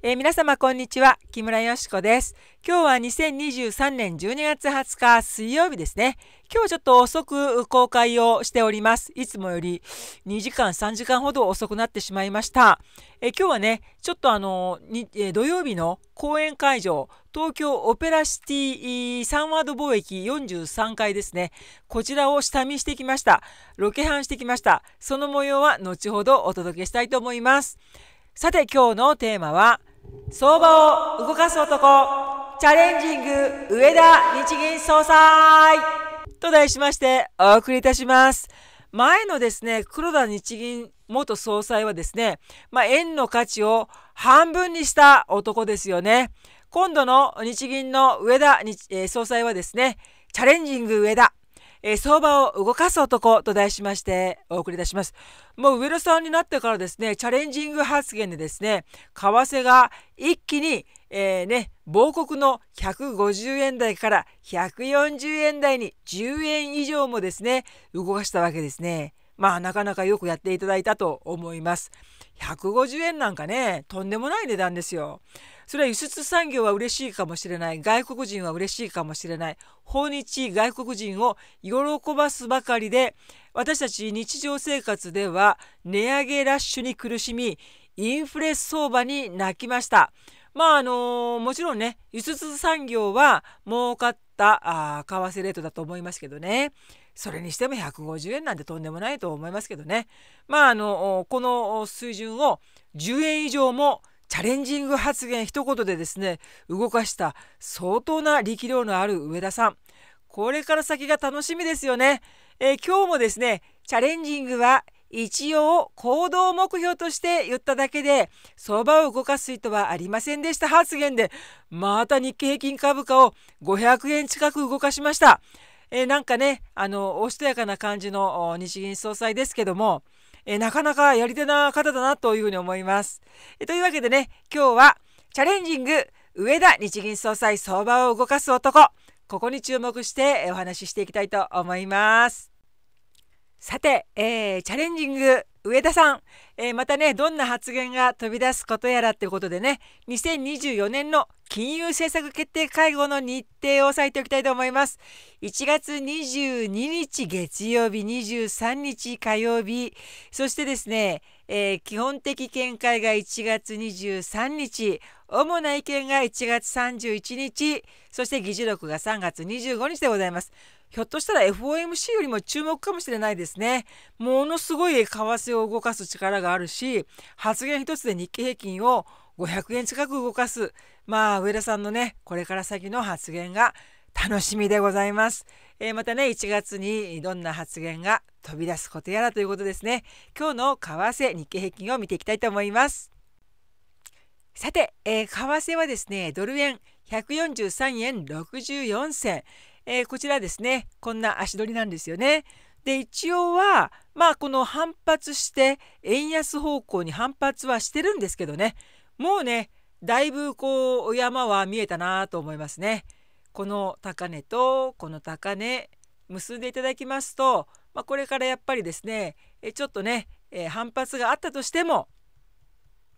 えー、皆様こんにちは木村よしこです今日は2023年12月20日水曜日ですね今日ちょっと遅く公開をしておりますいつもより2時間3時間ほど遅くなってしまいました、えー、今日はねちょっとあのに、えー、土曜日の講演会場東京オペラシティサンワード貿易43階ですねこちらを下見してきましたロケハンしてきましたその模様は後ほどお届けしたいと思いますさて今日のテーマは相場を動かす男チャレンジング上田日銀総裁と題しましてお送りいたします。前のですね、黒田日銀元総裁はですね、まあ、円の価値を半分にした男ですよね。今度の日銀の上田、えー、総裁はですね、チャレンジング上田えー、相場を動かす男と題しましてお送りいたします。もう上野さんになってからですね、チャレンジング発言でですね、為替が一気に、えー、ね、亡国の150円台から140円台に10円以上もですね、動かしたわけですね。まあなかなかよくやっていただいたと思います。150円なんかねとんでもない値段ですよ。それは輸出産業は嬉しいかもしれない外国人は嬉しいかもしれない訪日外国人を喜ばすばかりで私たち日常生活では値上げラッシュに苦しみインフレ相場に泣きました。まああのもちろんね輸出産業は儲かったあ為替レートだと思いますけどねそれにしても150円なんてとんでもないと思いますけどねまああのこの水準を10円以上もチャレンジング発言一言でですね動かした相当な力量のある上田さんこれから先が楽しみですよね、えー、今日もですねチャレンジングは一応行動目標として言っただけで相場を動かす意図はありませんでした発言でまた日経平均株価を500円近く動かしましたえー、なんかね、あの、おしとやかな感じの日銀総裁ですけども、えー、なかなかやり手な方だなというふうに思います。えー、というわけでね、今日はチャレンジング上田日銀総裁相場を動かす男、ここに注目してお話ししていきたいと思います。さて、えー、チャレンジング上田さん、えー、またねどんな発言が飛び出すことやらということでね2024年の金融政策決定会合の日程を押さえておきたいと思います1月22日月曜日23日火曜日そしてですね、えー、基本的見解が1月23日主な意見が1月31日そして議事録が3月25日でございますひょっとしたら FOMC よりも注目かもしれないですね。ものすごい為替を動かす力があるし、発言一つで日経平均を500円近く動かす。まあ、上田さんのね、これから先の発言が楽しみでございます。えー、またね、1月にどんな発言が飛び出すことやらということですね。今日の為替日経平均を見ていきたいと思います。さて、えー、為替はですね、ドル円143円64銭、えー、こちらですねこんな足取りなんですよね。で一応はまあこの反発して円安方向に反発はしてるんですけどねもうねだいぶこう山は見えたなと思いますね。この高値とこの高値結んでいただきますと、まあ、これからやっぱりですねちょっとね反発があったとしても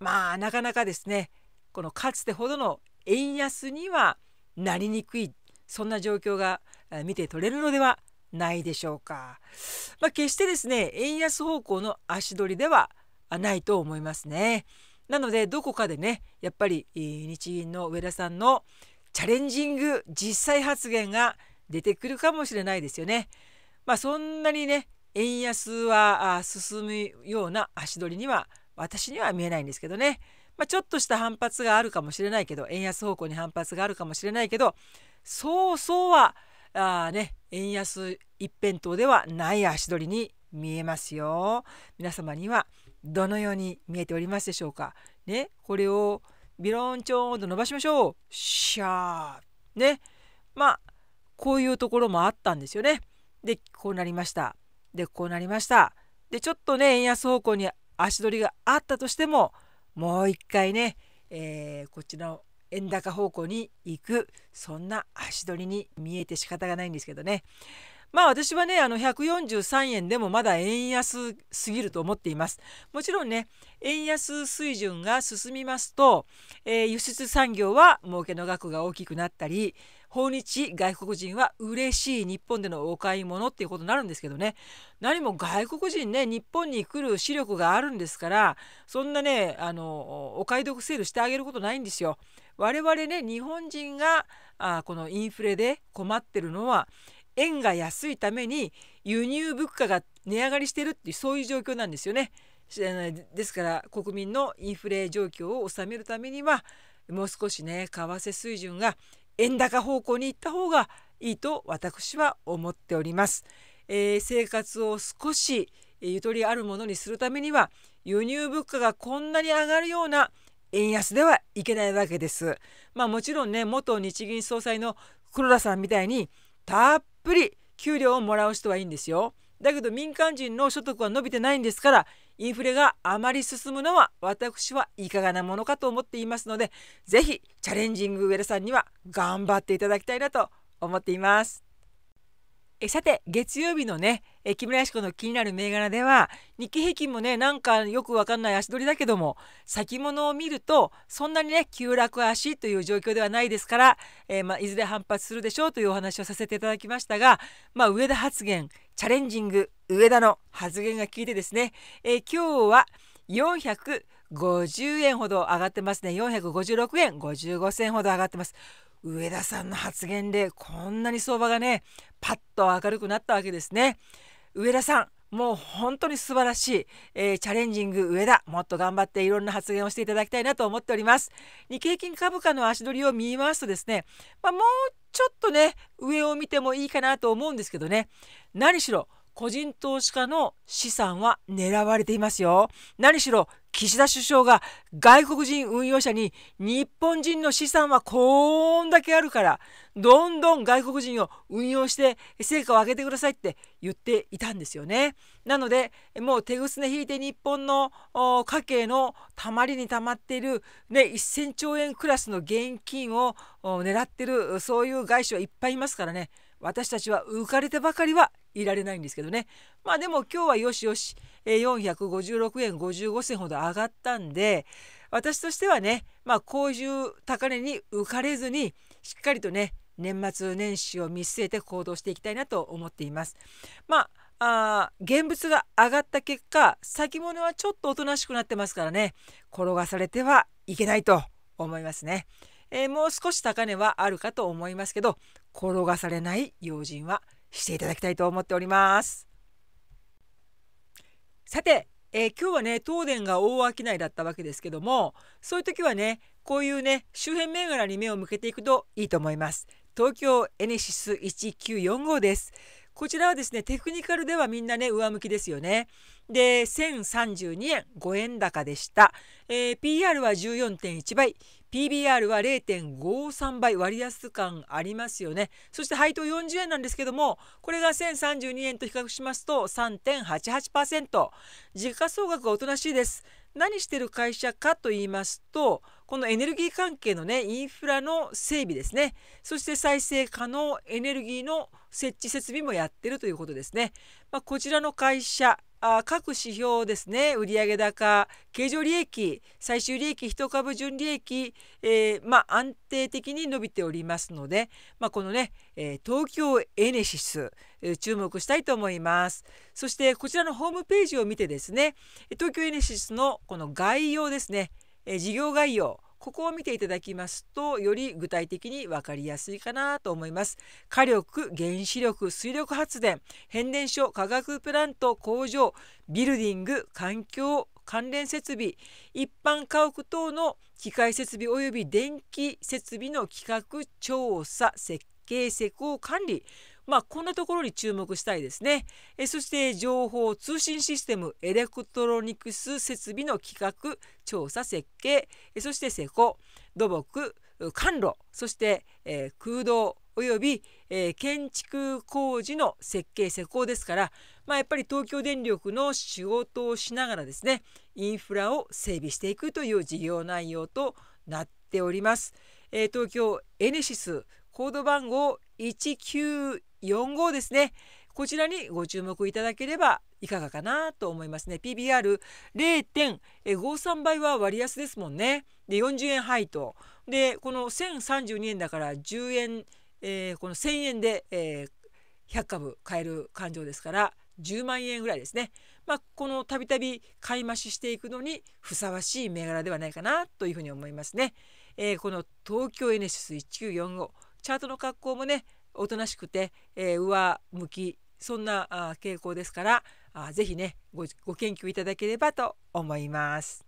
まあなかなかですねこのかつてほどの円安にはなりにくいそんな状況が見て取れるのではないでしょうか。まあ、決してですね円安方向の足取りではないと思いますね。なのでどこかでねやっぱり日銀の上田さんのチャレンジング実際発言が出てくるかもしれないですよね。まあ、そんなにね円安は進むような足取りには私には見えないんですけどね、まあ、ちょっとした反発があるかもしれないけど円安方向に反発があるかもしれないけどそうそうはあね円安一辺倒ではない足取りに見えますよ。皆様にはどのように見えておりますでしょうか。ね、これをビロンチョンと伸ばしましょう。シャーね。まあ、こういうところもあったんですよね。で、こうなりました。で、こうなりました。で、ちょっとね、円安方向に足取りがあったとしても、もう一回ね、えー、こちら円高方向に行くそんな足取りに見えて仕方がないんですけどね。まあ私はねあの143円でもまだ円安すぎると思っています。もちろんね円安水準が進みますと、えー、輸出産業は儲けの額が大きくなったり訪日外国人は嬉しい日本でのお買い物っていうことになるんですけどね何も外国人ね日本に来る視力があるんですからそんなねあのお買い得セールしてあげることないんですよ。我々ね日本人があこのインフレで困ってるのは円が安いために輸入物価が値上がりしてるっていうそういう状況なんですよね。ですから国民のインフレ状況を収めるためにはもう少しね為替水準が円高方向に行った方がいいと私は思っております。えー、生活を少しゆとりあるものにするためには輸入物価がこんなに上がるような円安ではいけないわけです。まあもちろんね元日銀総裁の黒田さんみたいにたっぷり給料をもらう人はいいんですよ。だけど民間人の所得は伸びてないんですからインフレがあまり進むのは私はいかがなものかと思っていますので是非チャレンジング上田さんには頑張っていただきたいなと思っています。えさて月曜日のねえ木村し子の気になる銘柄では日経平均もねなんかよくわかんない足取りだけども先物を見るとそんなにね急落足という状況ではないですから、えー、まあ、いずれ反発するでしょうというお話をさせていただきましたが、まあ、上田発言チャレンジング上田の発言が効いてですね、えー、今日は450円ほど上がってますね456円55銭ほど上がってます。上田さんの発言でこんなに相場がねパッと明るくなったわけですね上田さんもう本当に素晴らしい、えー、チャレンジング上田もっと頑張っていろんな発言をしていただきたいなと思っております日経金株価の足取りを見ますとですね、まあ、もうちょっとね上を見てもいいかなと思うんですけどね何しろ個人投資家の資産は狙われていますよ何しろ岸田首相が外国人運用者に日本人の資産はこんだけあるからどんどん外国人を運用して成果を上げてくださいって言っていたんですよね。なのでもう手ぐすね引いて日本の家計のたまりにたまっている、ね、1,000兆円クラスの現金を狙ってるそういう外資はいっぱいいますからね。私たちは浮かれてばかりはいられないんですけどねまあでも今日はよしよし456円55銭ほど上がったんで私としてはねまあこういう高値に浮かれずにしっかりとね年末年始を見据えて行動していきたいなと思っています。まああ現物が上がった結果先物はちょっとおとなしくなってますからね転がされてはいけないと思いますね。えー、もう少し高値はあるかと思いますけど転がされない用心はしていただきたいと思っておりますさて、えー、今日はね東電が大商いだったわけですけどもそういう時はねこういうね周辺銘柄に目を向けていくといいと思います東京エネシス1945ですこちらはですねテクニカルではみんなね上向きですよねで1032円5円高でした、えー、PR は14.1倍 PBR は0.53倍割安感ありますよねそして配当40円なんですけどもこれが1032円と比較しますと3.88%時価総額はおとなしいです何してる会社かと言いますとこのエネルギー関係のねインフラの整備ですねそして再生可能エネルギーの設置設備もやってるということですね、まあ、こちらの会社あ各指標ですね売上高経常利益最終利益1株純利益、えー、まあ、安定的に伸びておりますので、まあ、このね、えー、東京エネシス、えー、注目したいと思いますそしてこちらのホームページを見てですね東京エネシスのこの概要ですね、え事業概要ここを見ていただきますとより具体的に分かりやすいかなと思います。火力原子力水力発電変電所化学プラント工場ビルディング環境関連設備一般家屋等の機械設備及び電気設備の企画調査設計施工管理まあ、こんなところに注目したいですね。えそして情報通信システムエレクトロニクス設備の企画調査設計えそして施工土木管路そして、えー、空洞および、えー、建築工事の設計施工ですから、まあ、やっぱり東京電力の仕事をしながらですねインフラを整備していくという事業内容となっております。えー、東京エネシスコード番号4号ですねこちらにご注目いただければいかがかなと思いますね PBR0.53 倍は割安ですもんねで40円配当でこの1032円だから10円、えー、この1000円で、えー、100株買える勘定ですから10万円ぐらいですね、まあ、このたびたび買い増ししていくのにふさわしい銘柄ではないかなというふうに思いますね。えー、この東京エネシス1945チャートの格好もねおとなしくて、えー、上向きそんな傾向ですからあぜひねご研究いただければと思います。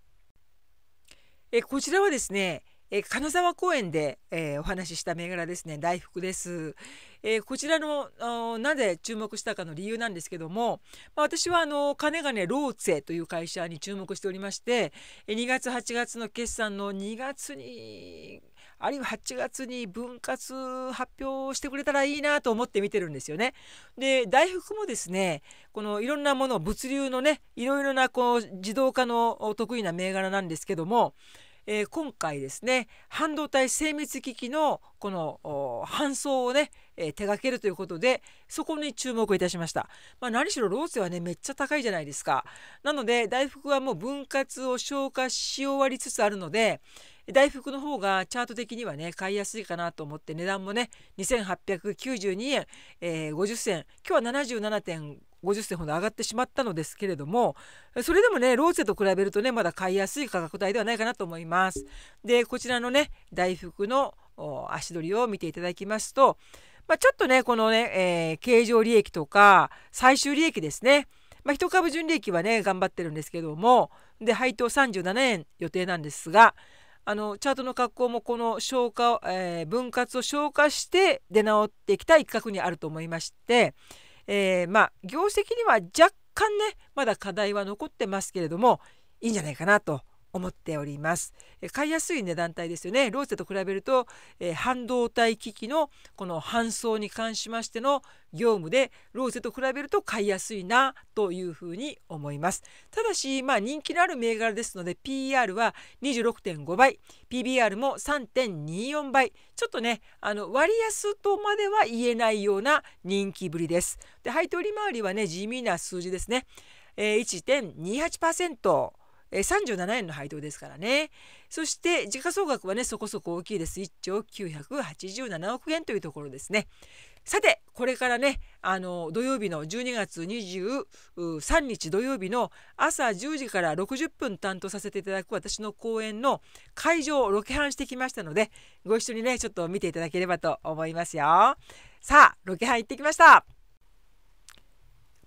えこちらはですねえ金沢公園で、えー、お話しした銘柄ですね大福です、えー、こちらのなぜ注目したかの理由なんですけども、まあ、私はあの金金ローツェという会社に注目しておりまして2月8月の決算の2月にあるいは8月に分割発表してくれたらいいなと思って見てるんですよね。で大福もですねこのいろんなもの物流のねいろいろなこう自動化の得意な銘柄なんですけどもえー、今回ですね半導体精密機器のこの搬送をね、えー、手掛けるということでそこに注目いたしました、まあ、何しろローゼはねめっちゃ高いじゃないですかなので大福はもう分割を消化し終わりつつあるので、大福の方がチャート的にはね買いやすいかなと思って値段もね2892円、えー、50銭今日は77.5 50銭ほど上がってしまったのですけれどもそれでもねローゼと比べるとねまだ買いやすい価格帯ではないかなと思います。でこちらのね大福の足取りを見ていただきますと、まあ、ちょっとねこのね、えー、経常利益とか最終利益ですね、まあ、1株純利益はね頑張ってるんですけどもで配当37円予定なんですがあのチャートの格好もこの消化、えー、分割を消化して出直ってきた一角にあると思いまして、えー、まあ業績には若干ねまだ課題は残ってますけれどもいいんじゃないかなと思っております。買いやすい値段帯ですよね。ローゼと比べると、えー、半導体機器のこの搬送に関しましての業務でローゼと比べると買いやすいなというふうに思います。ただし、まあ、人気のある銘柄ですので PER は26.5倍 PBR も3.24倍ちょっとねあの割安とまでは言えないような人気ぶりです。で配当利回りはね地味な数字ですね。えー、1.28%。えー、37円の配当ですからねそして時価総額はねそこそこ大きいです1兆987億円というところですねさてこれからねあの土曜日の12月23日土曜日の朝10時から60分担当させていただく私の講演の会場をロケハンしてきましたのでご一緒にねちょっと見ていただければと思いますよさあロケハン行ってきました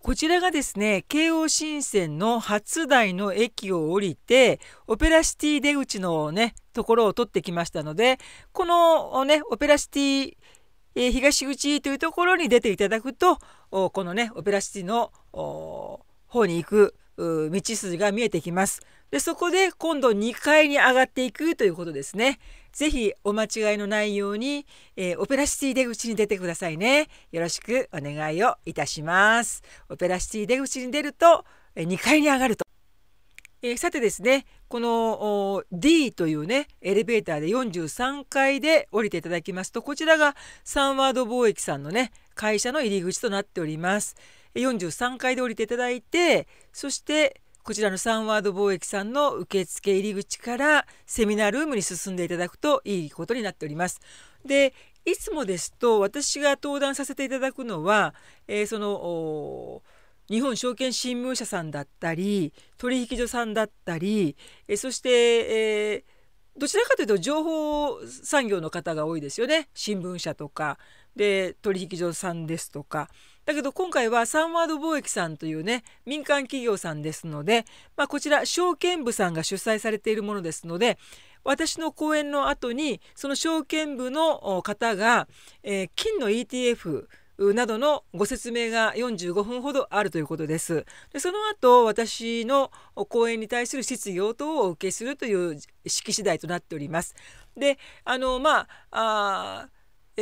こちらがですね、京王新線の初台の駅を降りて、オペラシティ出口のね、ところを取ってきましたので、このね、オペラシティ、え東口というところに出ていただくと、このね、オペラシティの方に行く道筋が見えてきます。で、そこで今度2階に上がっていくということですね。ぜひお間違いのないように、えー、オペラシティ出口に出てくださいね。よろしくお願いをいたします。オペラシティ出口に出ると、え2階に上がると。えー、さてですねこの D というねエレベーターで43階で降りていただきますとこちらがサンワード貿易さんのね会社の入り口となっております。43階で降りていただいてそしてこちらのサンワード貿易さんの受付入り口からセミナールームに進んでいただくといいことになっております。でいつもですと私が登壇させていただくのは、えー、その日本証券新聞社さんだったり取引所さんだったり、えー、そして、えー、どちらかというと情報産業の方が多いですよね新聞社とかで取引所さんですとかだけど今回はサンワード貿易さんというね民間企業さんですので、まあ、こちら証券部さんが主催されているものですので私の講演の後にその証券部の方が、えー、金の ETF などのご説明が45分ほどあるということです。でその後私の講演に対する質疑応答をお受けするという式次第となっております。であのまああ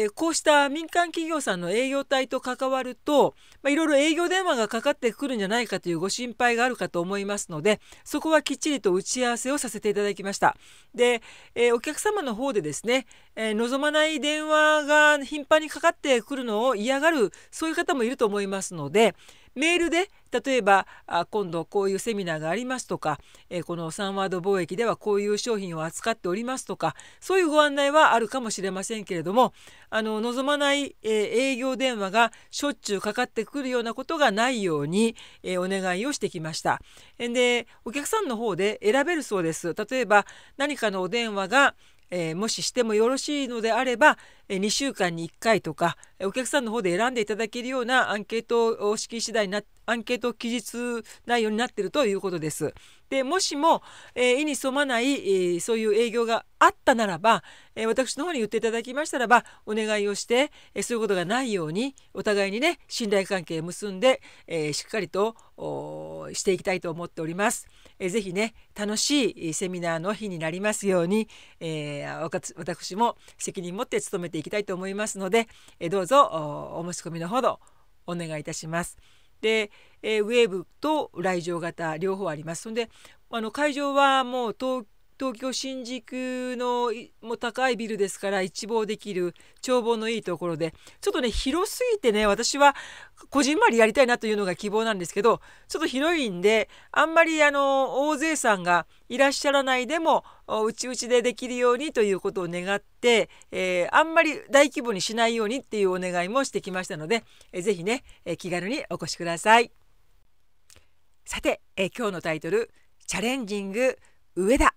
えこうした民間企業さんの営業体と関わると、まあ、いろいろ営業電話がかかってくるんじゃないかというご心配があるかと思いますのでそこはきっちりと打ち合わせをさせていただきました。で、えお客様の方でですね、え望まない電話が頻繁にかかってくるのを嫌がるそういう方もいると思いますので、メールで例えば今度こういうセミナーがありますとか、この3ワード貿易ではこういう商品を扱っておりますとかそういうご案内はあるかもしれませんけれどもあの望まない、営業電話がしょっちゅうかかってくるようなことがないように、お願いをしてきました。でお客さんの方で選べるそうです。例えば何かのお電話がえー、もししてもよろしいのであれば、えー、2週間に1回とかお客さんの方で選んでいただけるようなアンケート式次第なアンケート記述内容になっているということです。でもしも、えー、意に沿まない、えー、そういう営業があったならば、えー、私の方に言っていただきましたらばお願いをして、えそういうことがないようにお互いにね信頼関係結んで、えしっかりとしていきたいと思っております。えー、ぜひね楽しいセミナーの日になりますように、えー、私も責任持って努めていきたいと思いますので、えどうぞお申し込みのほどお願いいたします。で、えウェーブと来場型両方ありますのであの会場はもう東京東京新宿のも高いビルですから一望できる眺望のいいところでちょっとね広すぎてね私はこじんまりやりたいなというのが希望なんですけどちょっと広いんであんまりあの大勢さんがいらっしゃらないでもうちうちでできるようにということを願って、えー、あんまり大規模にしないようにっていうお願いもしてきましたので、えー、ぜひね、えー、気軽にお越しください。さて、えー、今日のタイトル「チャレンジング上田」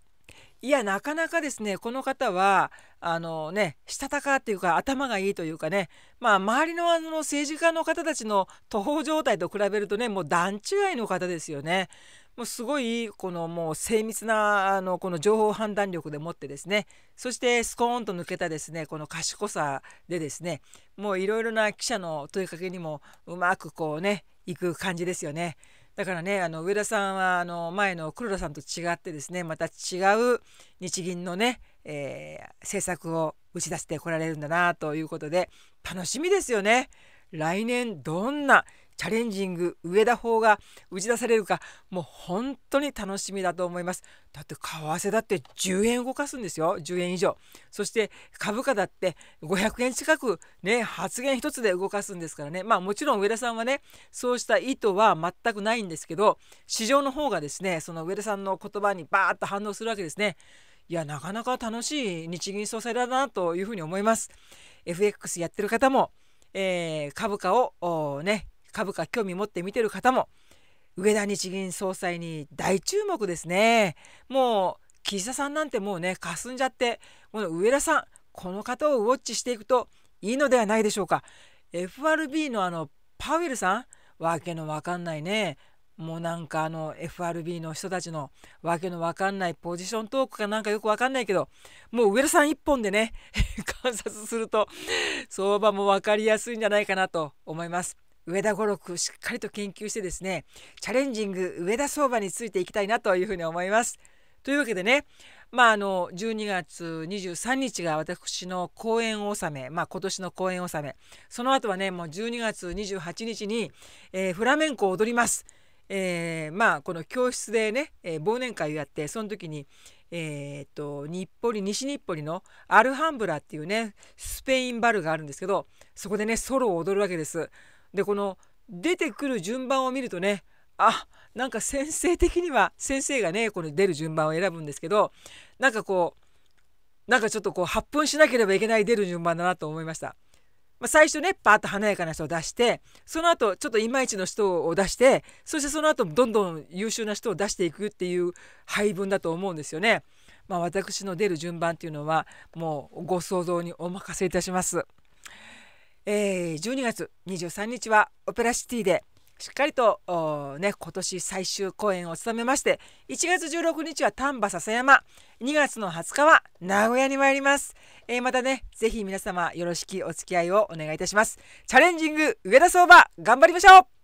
いやなかなかですねこの方はあのねしたたかっていうか頭がいいというかねまあ周りのあの政治家の方たちの途方状態と比べるとねもう段違いの方ですよね。もうすごいこのもう精密なあのこの情報判断力でもってですねそしてスコーンと抜けたですねこの賢さでですねもういろいろな記者の問いかけにもうまくこうねいく感じですよね。だからねあの上田さんはあの前の黒田さんと違ってですねまた違う日銀のね、えー、政策を打ち出してこられるんだなということで楽しみですよね。来年どんなチャレンジング上田法が打ち出されるかもう本当に楽しみだと思いますだって為替だって10円動かすんですよ10円以上そして株価だって500円近くね発言一つで動かすんですからねまあもちろん上田さんはねそうした意図は全くないんですけど市場の方がですねその上田さんの言葉にバーッと反応するわけですねいやなかなか楽しい日銀総裁だなというふうに思います FX やってる方もえー、株価をね株価興味持って見てる方も上田日銀総裁に大注目ですねもう岸田さんなんてもうね霞んじゃってこの上田さんこの方をウォッチしていくといいのではないでしょうか FRB のあのパウエルさんわけのわかんないねもうなんかあの FRB の人たちのわけのわかんないポジショントークかなんかよくわかんないけどもう上田さん一本でね 観察すると相場もわかりやすいんじゃないかなと思います。上田語録しっかりと研究してですねチャレンジング上田相場についていきたいなというふうに思います。というわけでねまああの12月23日が私の公演納め、まあ、今年の公演納めその後はねもう12月28日に、えー、フラメンコを踊ります。えー、まあこの教室でね、えー、忘年会をやってその時にえー、っと日暮里西日暮里のアルハンブラっていうねスペインバルがあるんですけどそこでねソロを踊るわけです。でこの出てくる順番を見るとねあなんか先生的には先生がねこの出る順番を選ぶんですけどなんかこうなんかちょっとこう発奮しなければいけない出る順番だなと思いました。まあ、最初ねパーッと華やかな人を出してその後ちょっといまいちの人を出してそしてその後どんどん優秀な人を出していくっていう配分だと思うんですよね。まあ、私の出る順番っていうのはもうご想像にお任せいたします。えー、12月23日はオペラシティでしっかりと、ね、今年最終公演を務めまして1月16日は丹波笹山2月の20日は名古屋に参ります、えー、またねぜひ皆様よろしくお付き合いをお願いいたしますチャレンジング上田相場頑張りましょう